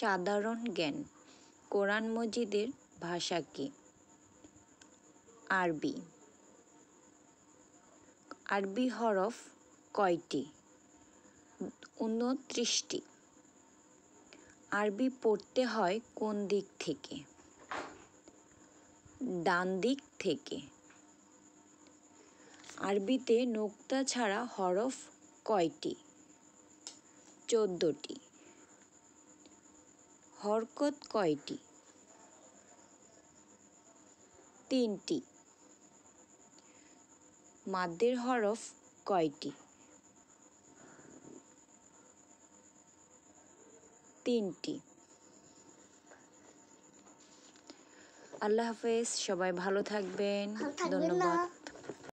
সাধারণ জ্ঞান কোরআন মজিদের ভাষা কি আরবি আরবি হরফ কয়টি উনত্রিশটি আরবি পড়তে হয় কোন দিক থেকে ডান দিক থেকে আরবিতে নোক্তা ছাড়া হরফ কয়টি চোদ্দোটি হরকত কয়টি তিনটি মাদ্দের হরফ কয়টি তিনটি আল্লাহ হাফেজ সবাই ভালো থাকবেন ধন্যবাদ